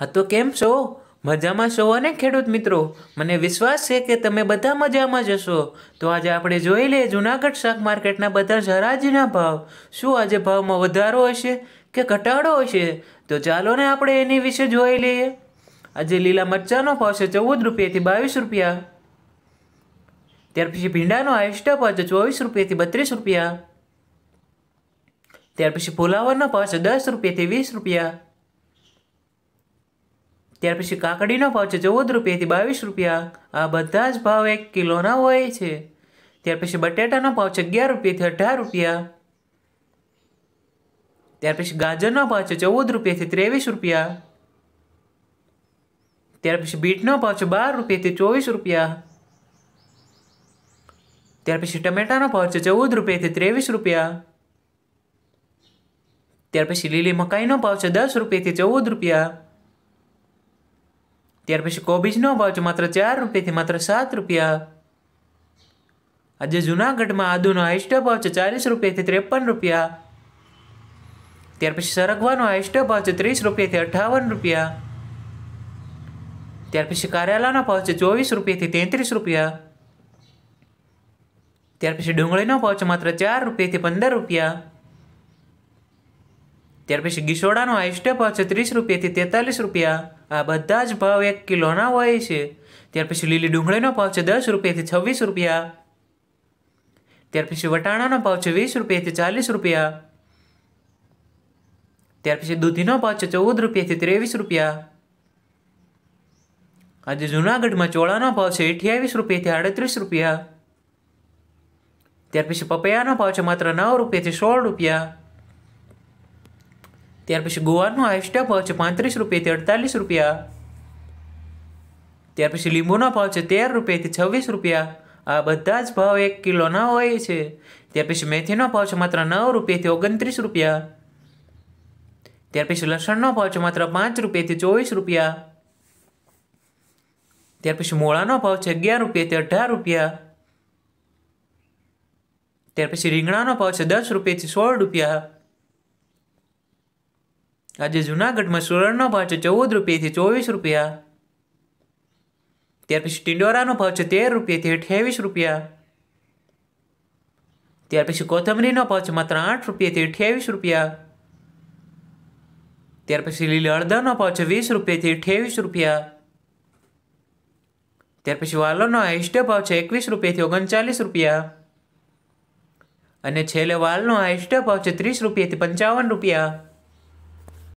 હા તો કેમ છો મજામાં છો અને ખેડૂત મિત્રો મને વિશ્વાસ છે કે તમે બધા મજામાં જશો તો આજે આપણે જોઈ લઈએ જૂનાગઢ શાક માર્કેટના બધા હરાજીના ભાવ શું આજે ભાવમાં વધારો હશે કે ઘટાડો હશે તો ચાલો ને આપણે એની વિશે જોઈ લઈએ આજે લીલા મરચાંનો ભાવ છે ચૌદ રૂપિયાથી બાવીસ રૂપિયા ત્યાર પછી ભીંડાનો હાઈસ્ટ ભાવ છે ચોવીસ રૂપિયાથી બત્રીસ રૂપિયા ત્યાર પછી ફુલાવરનો ભાવ છે દસ રૂપિયાથી વીસ રૂપિયા ત્યાર પછી કાકડીનો ભાવ છે ચૌદ રૂપિયાથી બાવીસ રૂપિયા આ બધા જ ભાવ એક કિલોના હોય છે ત્યાર પછી બટેટાનો ભાવ છે અગિયાર રૂપિયાથી અઢાર રૂપિયા ત્યાર પછી ગાજરનો ભાવ છે ચૌદ રૂપિયાથી ત્રેવીસ રૂપિયા ત્યાર પછી બીટનો ભાવ છે બાર રૂપિયાથી ચોવીસ રૂપિયા ત્યાર પછી ટમેટાનો ભાવ છે ચૌદ રૂપિયાથી ત્રેવીસ રૂપિયા ત્યાર પછી લીલી મકાઈનો ભાવ છે દસ રૂપિયાથી ચૌદ રૂપિયા ત્યાર પછી કોબીજનો ભાવ છે માત્ર ચાર રૂપિયાથી માત્ર સાત રૂપિયા આજે જુનાગઢમાં આદુનો હાઈસ્ટ ભાવ છે ચાલીસ રૂપિયાથી ત્રેપન રૂપિયા ત્યાર પછી સરગવાનો હાઈસ્ટ ભાવ છે ત્રીસ રૂપિયાથી અઠાવન રૂપિયા ત્યાર પછી કારેલાનો ભાવ છે ચોવીસ રૂપિયાથી તેત્રીસ રૂપિયા ત્યાર પછી ડુંગળીનો ભાવ છે માત્ર ચાર રૂપિયાથી પંદર રૂપિયા ત્યાર પછી ગીસોડાનો હાઈસ્ટ ભાવ છે ત્રીસ રૂપિયાથી તેતાલીસ રૂપિયા આ બધા જ ભાવ એક કિલોના હોય છે ત્યાર પછી લીલી ડુંગળીનો ભાવ છે દસ રૂપિયાથી છવ્વીસ રૂપિયા ત્યાર પછી વટાણાનો ભાવ છે વીસ રૂપિયાથી ચાલીસ રૂપિયા ત્યાર પછી દૂધીનો ભાવ છે ચૌદ રૂપિયાથી ત્રેવીસ રૂપિયા આજે જૂનાગઢમાં ચોળાનો ભાવ છે અઠ્યાવીસ રૂપિયાથી આડત્રીસ રૂપિયા ત્યાર પછી પપૈયાનો ભાવ છે માત્ર નવ રૂપિયાથી સોળ રૂપિયા ત્યાર પછી ગોવાનો હાઈસ્ટા ભાવ છે પાંત્રીસ રૂપિયાથી અડતાલીસ રૂપિયા ત્યાર પછી લીંબુનો ભાવ છે તેર રૂપિયાથી છવ્વીસ રૂપિયા આ બધા જ ભાવ એક કિલોના હોય છે ત્યાર પછી મેથીનો ભાવ છે માત્ર નવ રૂપિયાથી ઓગણત્રીસ રૂપિયા ત્યાર પછી લસણનો ભાવ છે માત્ર પાંચ રૂપિયાથી ચોવીસ રૂપિયા ત્યાર પછી મોળાનો ભાવ છે અગિયાર રૂપિયાથી અઢાર રૂપિયા ત્યાર પછી રીંગણાનો ભાવ છે દસ રૂપિયાથી સોળ રૂપિયા આજે જૂનાગઢમાં સોળનો ભાવ છે ચૌદ રૂપિયાથી ચોવીસ રૂપિયા ત્યાર પછી ટિંડોરાનો ભાવ છે તેર રૂપિયાથી અઠ્યાવીસ રૂપિયા ત્યાર પછી કોથમરીનો ભાવ છે માત્ર આઠ રૂપિયાથી અઠ્યાવીસ રૂપિયા ત્યાર પછી લીલી અડદાનો ભાવ છે વીસ રૂપિયાથી અઠ્યાવીસ રૂપિયા ત્યાર પછી વાલોનો હાઈસ્ટ ભાવ છે એકવીસ રૂપિયાથી ઓગણચાલીસ રૂપિયા અને છેલ્લે વાલનો હાઈસ્ટ ભાવ છે ત્રીસ રૂપિયાથી પંચાવન રૂપિયા